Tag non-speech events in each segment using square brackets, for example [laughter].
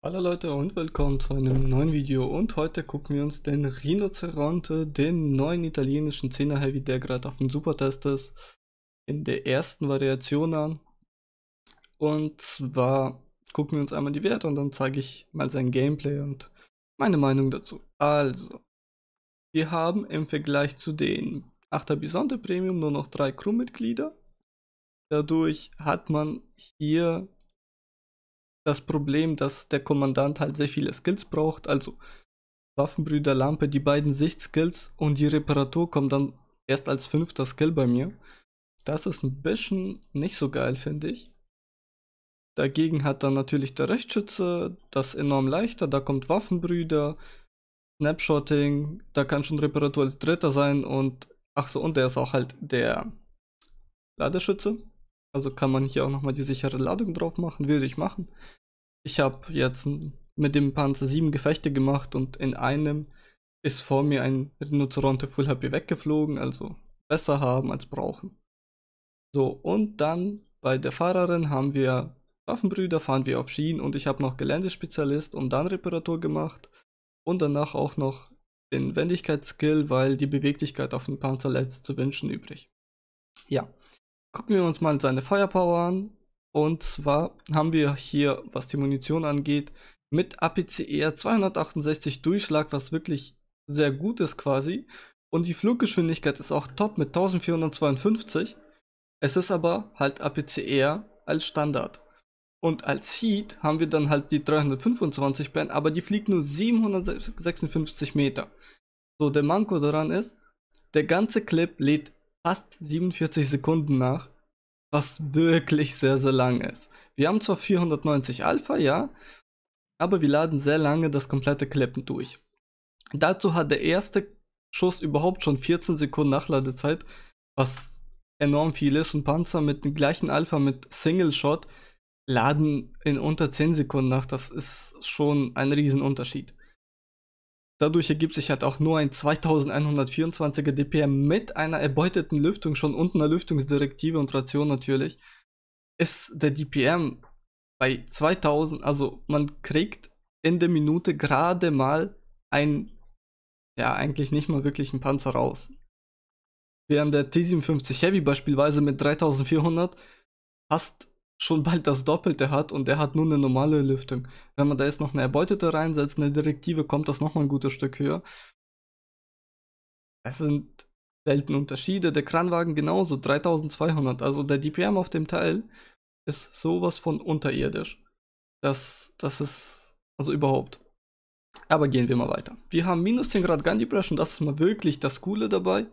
Hallo Leute und willkommen zu einem neuen Video und heute gucken wir uns den Rinoceronte, den neuen italienischen 10er Heavy, der gerade auf dem Supertest ist, in der ersten Variation an. Und zwar gucken wir uns einmal die Werte und dann zeige ich mal sein Gameplay und meine Meinung dazu. Also, wir haben im Vergleich zu den 8er Bisonte Premium nur noch drei Crewmitglieder. Dadurch hat man hier das Problem, dass der Kommandant halt sehr viele Skills braucht, also Waffenbrüder, Lampe, die beiden Sichtskills und die Reparatur kommt dann erst als fünfter Skill bei mir. Das ist ein bisschen nicht so geil, finde ich. Dagegen hat dann natürlich der Rechtsschütze das enorm leichter, da kommt Waffenbrüder, Snapshotting, da kann schon Reparatur als dritter sein und ach so, und der ist auch halt der Ladeschütze. Also kann man hier auch nochmal die sichere Ladung drauf machen, würde ich machen ich habe jetzt mit dem Panzer sieben Gefechte gemacht und in einem ist vor mir ein Rhinoceronte Full HP weggeflogen, also besser haben als brauchen. So, und dann bei der Fahrerin haben wir Waffenbrüder, fahren wir auf Schienen und ich habe noch Geländespezialist und dann Reparatur gemacht und danach auch noch den Wendigkeitsskill, weil die Beweglichkeit auf dem Panzer lässt zu wünschen übrig. Ja, gucken wir uns mal seine Firepower an. Und zwar haben wir hier, was die Munition angeht, mit APCR e 268 Durchschlag, was wirklich sehr gut ist quasi. Und die Fluggeschwindigkeit ist auch top mit 1452. Es ist aber halt APCR e als Standard. Und als Heat haben wir dann halt die 325 Band, aber die fliegt nur 756 Meter. So, der Manko daran ist, der ganze Clip lädt fast 47 Sekunden nach was wirklich sehr, sehr lang ist. Wir haben zwar 490 Alpha, ja, aber wir laden sehr lange das komplette Kleppen durch. Dazu hat der erste Schuss überhaupt schon 14 Sekunden Nachladezeit, was enorm viel ist und Panzer mit dem gleichen Alpha mit Single Shot laden in unter 10 Sekunden nach. Das ist schon ein Riesenunterschied. Dadurch ergibt sich halt auch nur ein 2124er DPM mit einer erbeuteten Lüftung schon unten einer Lüftungsdirektive und Ration natürlich. Ist der DPM bei 2000, also man kriegt in der Minute gerade mal ein, ja eigentlich nicht mal wirklich einen Panzer raus. Während der T-57 Heavy beispielsweise mit 3400 fast schon bald das Doppelte hat und er hat nur eine normale Lüftung. Wenn man da jetzt noch eine erbeutete reinsetzt, eine Direktive, kommt das nochmal ein gutes Stück höher. Es sind selten Unterschiede. Der Kranwagen genauso, 3200. Also der DPM auf dem Teil ist sowas von unterirdisch. Das, das ist, also überhaupt. Aber gehen wir mal weiter. Wir haben minus 10 Grad Gun Depression, das ist mal wirklich das Coole dabei.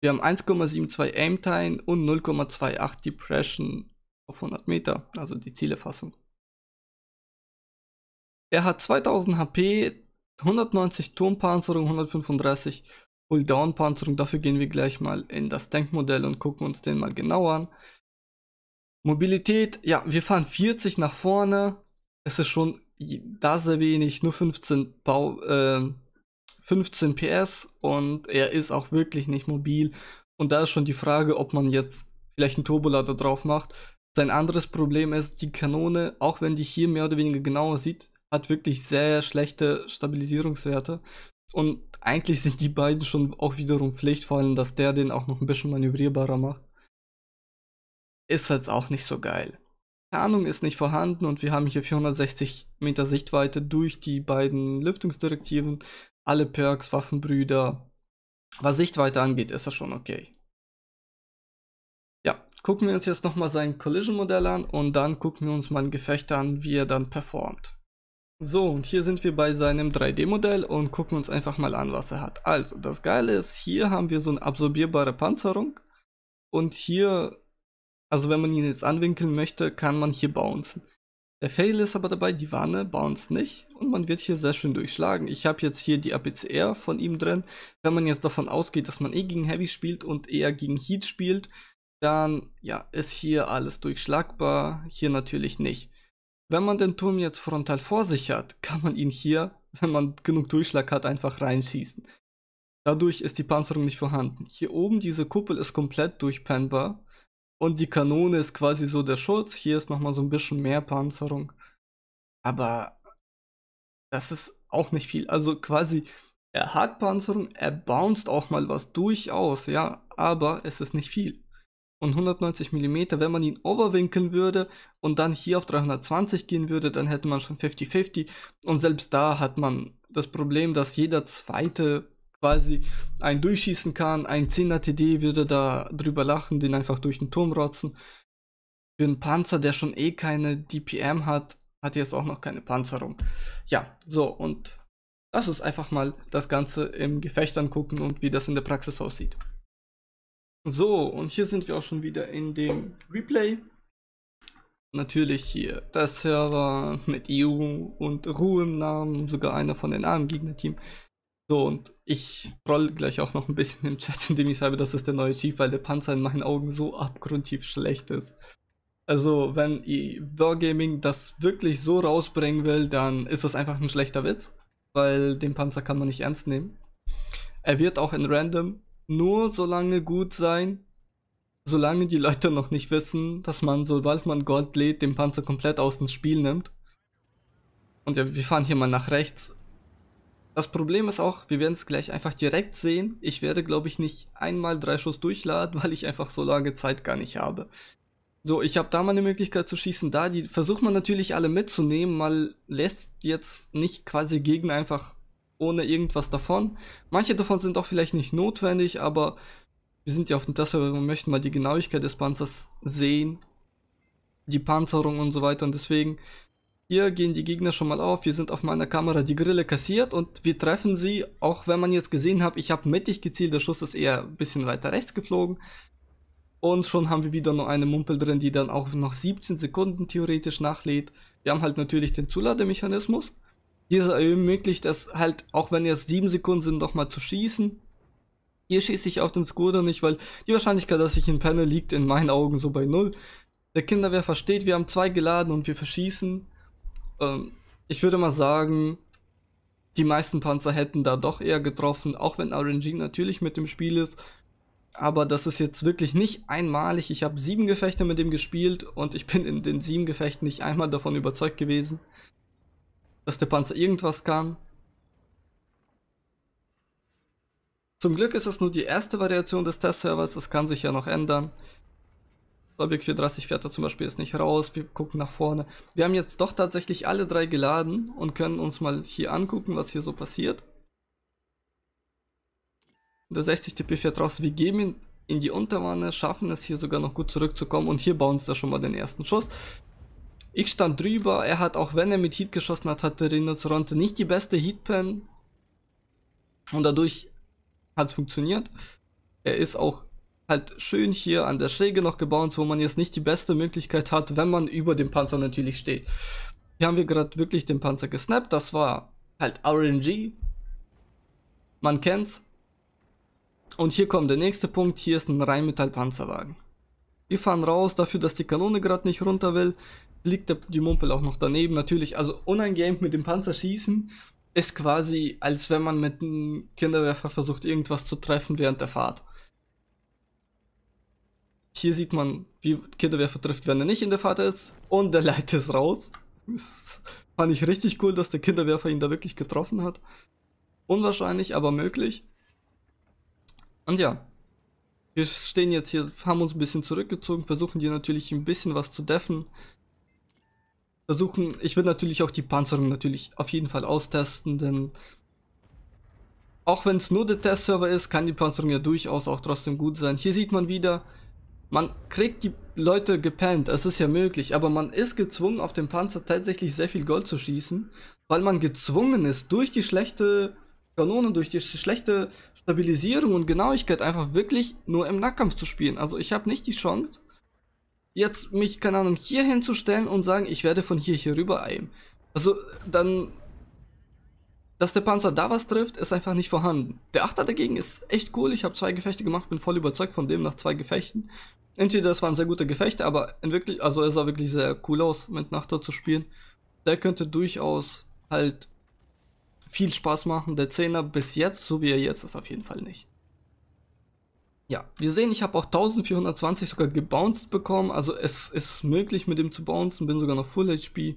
Wir haben 1,72 Aim Time und 0,28 Depression auf 100 Meter, also die Zielefassung. Er hat 2000 HP, 190 Turmpanzerung, 135 Pull-Down-Panzerung. Dafür gehen wir gleich mal in das Denkmodell und gucken uns den mal genau an. Mobilität, ja, wir fahren 40 nach vorne. Es ist schon da sehr wenig, nur 15, Bau, äh, 15 PS und er ist auch wirklich nicht mobil. Und da ist schon die Frage, ob man jetzt vielleicht einen Turbolader drauf macht, sein anderes Problem ist, die Kanone, auch wenn die hier mehr oder weniger genauer sieht, hat wirklich sehr schlechte Stabilisierungswerte. Und eigentlich sind die beiden schon auch wiederum Pflicht, vor allem, dass der den auch noch ein bisschen manövrierbarer macht. Ist jetzt auch nicht so geil. Tarnung ist nicht vorhanden und wir haben hier 460 Meter Sichtweite durch die beiden Lüftungsdirektiven. Alle Perks, Waffenbrüder. Was Sichtweite angeht, ist das schon okay gucken wir uns jetzt nochmal sein Collision-Modell an und dann gucken wir uns mal ein Gefecht an, wie er dann performt. So, und hier sind wir bei seinem 3D-Modell und gucken uns einfach mal an, was er hat. Also, das Geile ist, hier haben wir so eine absorbierbare Panzerung und hier, also wenn man ihn jetzt anwinkeln möchte, kann man hier bouncen. Der Fail ist aber dabei, die Wanne bounce nicht und man wird hier sehr schön durchschlagen. Ich habe jetzt hier die APCR von ihm drin. Wenn man jetzt davon ausgeht, dass man eh gegen Heavy spielt und eher gegen Heat spielt, dann ja, ist hier alles durchschlagbar, hier natürlich nicht. Wenn man den Turm jetzt frontal vor sich hat, [laughs] kann man ihn hier, wenn man genug Durchschlag hat, einfach reinschießen. Dadurch ist die Panzerung nicht vorhanden. Hier oben diese Kuppel ist komplett durchpennbar und die Kanone ist quasi so der Schutz. Hier ist nochmal so ein bisschen mehr Panzerung. Aber das ist auch nicht viel. Also quasi, er hat Panzerung, er bounced auch mal was durchaus, ja, aber es ist nicht viel und 190 mm. Wenn man ihn overwinkeln würde und dann hier auf 320 gehen würde, dann hätte man schon 50-50. Und selbst da hat man das Problem, dass jeder zweite quasi einen durchschießen kann. Ein 10er TD würde da drüber lachen, den einfach durch den Turm rotzen. Für einen Panzer, der schon eh keine DPM hat, hat jetzt auch noch keine Panzerung. Ja, so und lass uns einfach mal das Ganze im Gefecht angucken und wie das in der Praxis aussieht. So, und hier sind wir auch schon wieder in dem Replay. Natürlich hier der Server mit EU und Ruhe im Namen, sogar einer von den armen Gegnerteam. So, und ich roll gleich auch noch ein bisschen im Chat, [laughs] indem ich schreibe, das ist der neue Chief, weil der Panzer in meinen Augen so abgrundtief schlecht ist. Also, wenn e Wargaming das wirklich so rausbringen will, dann ist das einfach ein schlechter Witz, weil den Panzer kann man nicht ernst nehmen. Er wird auch in Random nur so lange gut sein, solange die Leute noch nicht wissen, dass man, sobald man Gold lädt, den Panzer komplett aus dem Spiel nimmt. Und ja, wir fahren hier mal nach rechts. Das Problem ist auch, wir werden es gleich einfach direkt sehen. Ich werde, glaube ich, nicht einmal drei Schuss durchladen, [laughs] weil ich einfach so lange Zeit gar nicht habe. So, ich habe da mal eine Möglichkeit zu schießen, da die versucht man natürlich alle mitzunehmen, Man lässt jetzt nicht quasi Gegner einfach ohne irgendwas davon. Manche davon sind auch vielleicht nicht notwendig, aber wir sind ja auf dem Testserver wir möchten mal die Genauigkeit des Panzers sehen, die Panzerung und so weiter und deswegen hier gehen die Gegner schon mal auf, wir sind auf meiner Kamera die Grille kassiert und wir treffen sie, auch wenn man jetzt gesehen hat, ich habe mittig gezielt, der Schuss ist eher ein bisschen weiter rechts geflogen und schon haben wir wieder nur eine Mumpel drin, die dann auch noch 17 Sekunden theoretisch nachlädt. Wir haben halt natürlich den Zulademechanismus dieser ermöglicht es halt, auch wenn jetzt sieben Sekunden sind, nochmal zu schießen. Hier schieße ich auf den Skoda nicht, weil die Wahrscheinlichkeit, dass ich ihn penne, liegt in meinen Augen so bei null. Der Kinderwehr versteht, wir haben zwei geladen und wir verschießen. Ähm, ich würde mal sagen, die meisten Panzer hätten da doch eher getroffen, auch wenn RNG natürlich mit dem Spiel ist. Aber das ist jetzt wirklich nicht einmalig. Ich habe sieben Gefechte mit dem gespielt und ich bin in den sieben Gefechten nicht einmal davon überzeugt gewesen dass der Panzer irgendwas kann. Zum Glück ist es nur die erste Variation des Testservers, das kann sich ja noch ändern. Objekt 430 fährt da zum Beispiel jetzt nicht raus, wir gucken nach vorne. Wir haben jetzt doch tatsächlich alle drei geladen und können uns mal hier angucken, was hier so passiert. Der 60 TP fährt raus, wir geben ihn in die Unterwanne, schaffen es hier sogar noch gut zurückzukommen und hier bauen uns da schon mal den ersten Schuss. Ich stand drüber, er hat, auch wenn er mit Heat geschossen hat, hatte Rhinoceronte nicht die beste Heatpen. Und dadurch hat es funktioniert. Er ist auch halt schön hier an der Schräge noch gebaut, wo man jetzt nicht die beste Möglichkeit hat, wenn man über dem Panzer natürlich steht. Hier haben wir gerade wirklich den Panzer gesnappt, das war halt RNG. Man kennt's. Und hier kommt der nächste Punkt, hier ist ein Rheinmetall-Panzerwagen. Wir fahren raus, dafür, dass die Kanone gerade nicht runter will liegt der, die Mumpel auch noch daneben. Natürlich, also uneingeamt mit dem Panzer schießen ist quasi, als wenn man mit einem Kinderwerfer versucht, irgendwas zu treffen während der Fahrt. Hier sieht man, wie Kinderwerfer trifft, wenn er nicht in der Fahrt ist. Und der Leiter ist raus. Das fand ich richtig cool, dass der Kinderwerfer ihn da wirklich getroffen hat. Unwahrscheinlich, aber möglich. Und ja, wir stehen jetzt hier, haben uns ein bisschen zurückgezogen, versuchen hier natürlich ein bisschen was zu deffen versuchen, ich will natürlich auch die Panzerung natürlich auf jeden Fall austesten, denn auch wenn es nur der Testserver ist, kann die Panzerung ja durchaus auch trotzdem gut sein. Hier sieht man wieder, man kriegt die Leute gepennt, es ist ja möglich, aber man ist gezwungen, auf dem Panzer tatsächlich sehr viel Gold zu schießen, weil man gezwungen ist, durch die schlechte Kanone, durch die schlechte Stabilisierung und Genauigkeit einfach wirklich nur im Nahkampf zu spielen. Also ich habe nicht die Chance, jetzt mich, keine Ahnung, hier hinzustellen und sagen, ich werde von hier hier rüber aimen. Also dann, dass der Panzer da was trifft, ist einfach nicht vorhanden. Der Achter dagegen ist echt cool, ich habe zwei Gefechte gemacht, bin voll überzeugt von dem nach zwei Gefechten. Entweder das waren sehr gute Gefechte, aber wirklich, also er sah wirklich sehr cool aus, mit Nachter zu spielen. Der könnte durchaus halt viel Spaß machen. Der Zehner bis jetzt, so wie er jetzt ist, auf jeden Fall nicht ja, wir sehen, ich habe auch 1420 sogar gebounced bekommen. Also es ist möglich mit dem zu bouncen, bin sogar noch Full HP,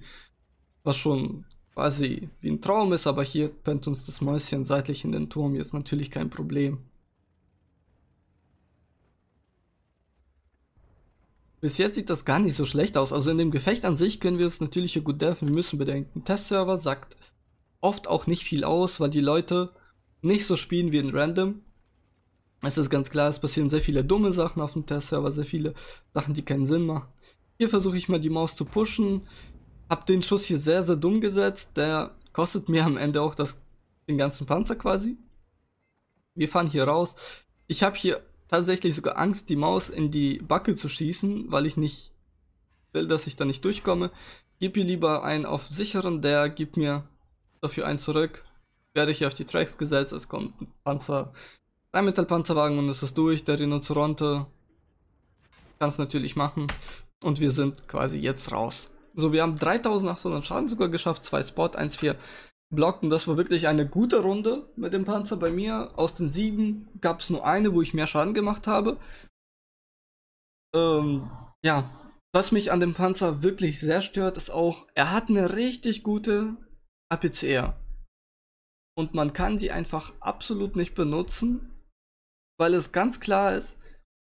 was schon quasi wie ein Traum ist, aber hier pennt uns das Mäuschen seitlich in den Turm, jetzt natürlich kein Problem. Bis jetzt sieht das gar nicht so schlecht aus. Also in dem Gefecht an sich können wir es natürlich hier gut dürfen. Wir müssen bedenken, Testserver sagt oft auch nicht viel aus, weil die Leute nicht so spielen wie in Random es ist ganz klar, es passieren sehr viele dumme Sachen auf dem Testserver, sehr viele Sachen, die keinen Sinn machen. Hier versuche ich mal die Maus zu pushen. Hab den Schuss hier sehr, sehr dumm gesetzt. Der kostet mir am Ende auch das, den ganzen Panzer quasi. Wir fahren hier raus. Ich habe hier tatsächlich sogar Angst, die Maus in die Backe zu schießen, weil ich nicht will, dass ich da nicht durchkomme. Gib ihr lieber einen auf sicheren, der gibt mir dafür einen zurück. Werde ich hier auf die Tracks gesetzt, es kommt ein Panzer ein Metallpanzerwagen und es ist durch. Der Rhinoceronte kann es natürlich machen. Und wir sind quasi jetzt raus. So, wir haben 3800 Schaden sogar geschafft. Zwei Spot, 1,4 Blocken. das war wirklich eine gute Runde mit dem Panzer bei mir. Aus den sieben gab es nur eine, wo ich mehr Schaden gemacht habe. Ähm, ja, was mich an dem Panzer wirklich sehr stört, ist auch, er hat eine richtig gute APCR. Und man kann die einfach absolut nicht benutzen, weil es ganz klar ist,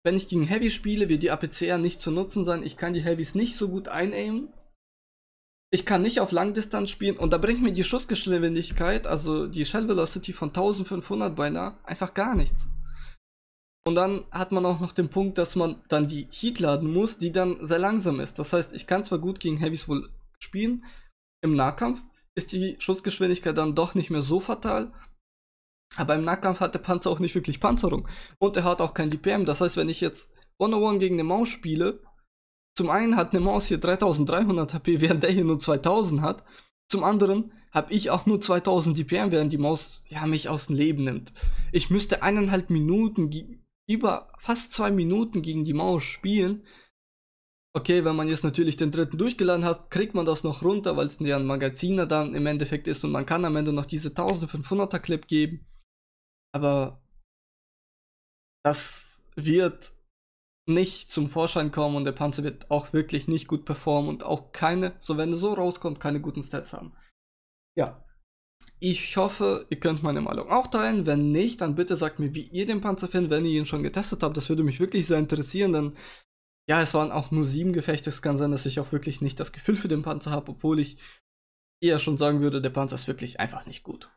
wenn ich gegen Heavy spiele, wird die APCR nicht zu nutzen sein. Ich kann die Heavys nicht so gut einaimen. Ich kann nicht auf Langdistanz spielen und da bringt mir die Schussgeschwindigkeit, also die Shell Velocity von 1500 beinahe, einfach gar nichts. Und dann hat man auch noch den Punkt, dass man dann die Heat laden muss, die dann sehr langsam ist. Das heißt, ich kann zwar gut gegen Heavys wohl spielen, im Nahkampf ist die Schussgeschwindigkeit dann doch nicht mehr so fatal aber im Nahkampf hat der Panzer auch nicht wirklich Panzerung. Und er hat auch kein DPM. Das heißt, wenn ich jetzt 101 gegen eine Maus spiele, zum einen hat eine Maus hier 3300 HP, während der hier nur 2000 hat. Zum anderen habe ich auch nur 2000 DPM, während die Maus ja, mich aus dem Leben nimmt. Ich müsste eineinhalb Minuten, über fast zwei Minuten gegen die Maus spielen. Okay, wenn man jetzt natürlich den dritten durchgeladen hat, kriegt man das noch runter, weil es ein Magaziner dann im Endeffekt ist und man kann am Ende noch diese 1500er Clip geben aber das wird nicht zum Vorschein kommen und der Panzer wird auch wirklich nicht gut performen und auch keine, so wenn er so rauskommt, keine guten Stats haben. Ja. Ich hoffe, ihr könnt meine Meinung auch teilen. Wenn nicht, dann bitte sagt mir, wie ihr den Panzer findet, wenn ihr ihn schon getestet habt. Das würde mich wirklich sehr interessieren, denn ja, es waren auch nur sieben Gefechte. Es kann sein, dass ich auch wirklich nicht das Gefühl für den Panzer habe, obwohl ich eher schon sagen würde, der Panzer ist wirklich einfach nicht gut.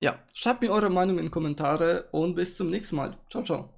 Ja, schreibt mir eure Meinung in Kommentare und bis zum nächsten Mal. Ciao, ciao.